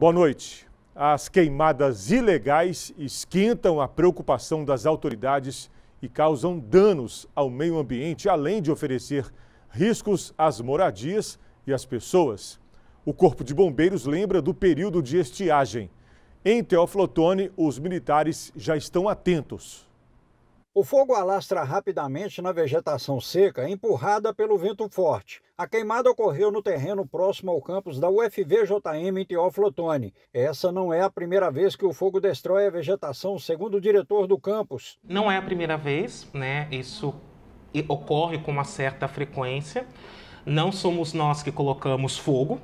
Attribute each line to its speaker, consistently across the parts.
Speaker 1: Boa noite. As queimadas ilegais esquentam a preocupação das autoridades e causam danos ao meio ambiente, além de oferecer riscos às moradias e às pessoas. O Corpo de Bombeiros lembra do período de estiagem. Em Teoflotone, os militares já estão atentos.
Speaker 2: O fogo alastra rapidamente na vegetação seca, empurrada pelo vento forte. A queimada ocorreu no terreno próximo ao campus da UFVJM em Teófilo Otoni. Essa não é a primeira vez que o fogo destrói a vegetação, segundo o diretor do campus.
Speaker 3: Não é a primeira vez, né? Isso ocorre com uma certa frequência. Não somos nós que colocamos fogo,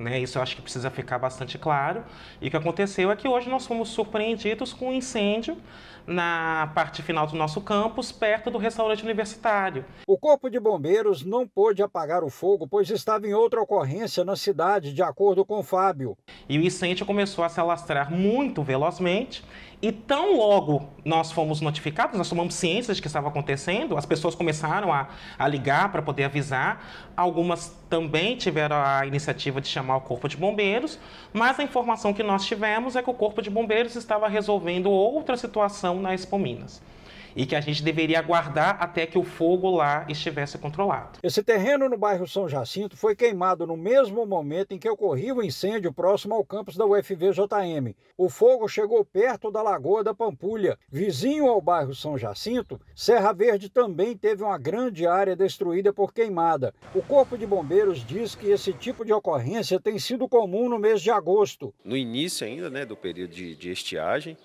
Speaker 3: né? Isso eu acho que precisa ficar bastante claro. E o que aconteceu é que hoje nós fomos surpreendidos com um incêndio na parte final do nosso campus, perto do restaurante universitário.
Speaker 2: O Corpo de Bombeiros não pôde apagar o fogo, pois estava em outra ocorrência na cidade, de acordo com o Fábio. E
Speaker 3: o incêndio começou a se alastrar muito velozmente e tão logo nós fomos notificados, nós tomamos ciência de que estava acontecendo, as pessoas começaram a, a ligar para poder avisar. Algumas também tiveram a iniciativa de chamar o Corpo de Bombeiros, mas a informação que nós tivemos é que o Corpo de Bombeiros estava resolvendo outra situação na Expo Minas e que a gente deveria aguardar até que o fogo lá estivesse controlado.
Speaker 2: Esse terreno no bairro São Jacinto foi queimado no mesmo momento em que ocorria o incêndio próximo ao campus da UFVJM. O fogo chegou perto da Lagoa da Pampulha. Vizinho ao bairro São Jacinto, Serra Verde também teve uma grande área destruída por queimada. O Corpo de Bombeiros diz que esse tipo de ocorrência tem sido comum no mês de agosto.
Speaker 1: No início ainda né, do período de, de estiagem,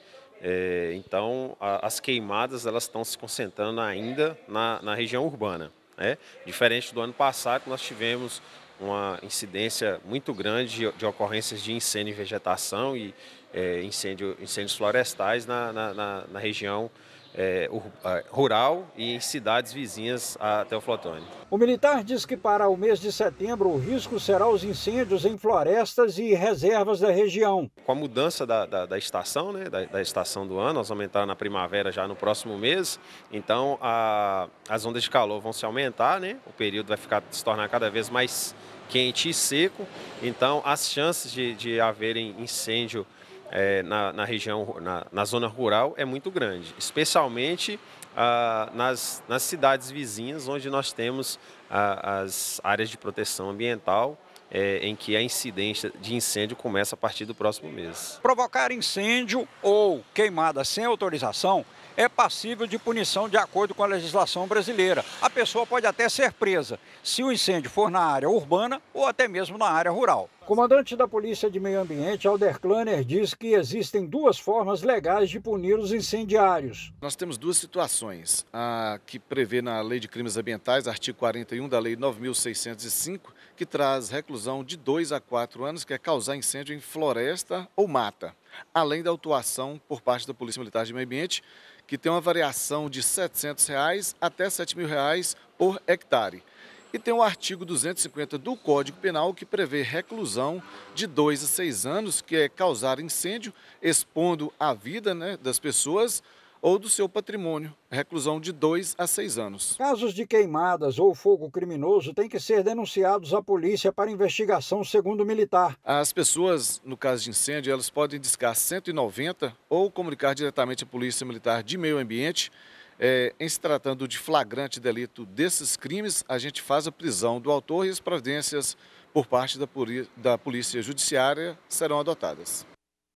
Speaker 1: é, então, a, as queimadas elas estão se concentrando ainda na, na região urbana. Né? Diferente do ano passado, que nós tivemos uma incidência muito grande de, de ocorrências de incêndio em vegetação e é, incêndio, incêndios florestais na, na, na, na região é, é, rural e em cidades vizinhas até o Teoflotone.
Speaker 2: O militar diz que para o mês de setembro o risco será os incêndios em florestas e reservas da região.
Speaker 1: Com a mudança da, da, da estação, né, da, da, estação do ano, nós vamos entrar na primavera já no próximo mês, então a, as ondas de calor vão se aumentar, né, o período vai ficar, se tornar cada vez mais quente e seco, então as chances de, de haverem incêndio é, na, na, região, na, na, zona rural, é muito grande, especialmente ah, nas, nas cidades vizinhas, onde nós temos ah, as áreas de proteção ambiental. É, em que a incidência de incêndio começa a partir do próximo mês.
Speaker 2: Provocar incêndio ou queimada sem autorização é passível de punição de acordo com a legislação brasileira. A pessoa pode até ser presa se o incêndio for na área urbana ou até mesmo na área rural. Comandante da Polícia de Meio Ambiente, Alder Klanner, diz que existem duas formas legais de punir os incendiários.
Speaker 4: Nós temos duas situações. A que prevê na Lei de Crimes Ambientais, artigo 41 da Lei 9.605, que traz reclusão de dois a quatro anos, que é causar incêndio em floresta ou mata, além da autuação por parte da Polícia Militar de Meio Ambiente, que tem uma variação de R$ 700 reais até R$ 7 mil reais por hectare. E tem o artigo 250 do Código Penal que prevê reclusão de 2 a 6 anos, que é causar incêndio, expondo a vida né, das pessoas ou do seu patrimônio. Reclusão de 2 a 6 anos.
Speaker 2: Casos de queimadas ou fogo criminoso têm que ser denunciados à polícia para investigação segundo o militar.
Speaker 4: As pessoas, no caso de incêndio, elas podem discar 190 ou comunicar diretamente à Polícia Militar de Meio Ambiente é, em se tratando de flagrante delito desses crimes, a gente faz a prisão do autor e as providências por parte da, da Polícia Judiciária serão adotadas.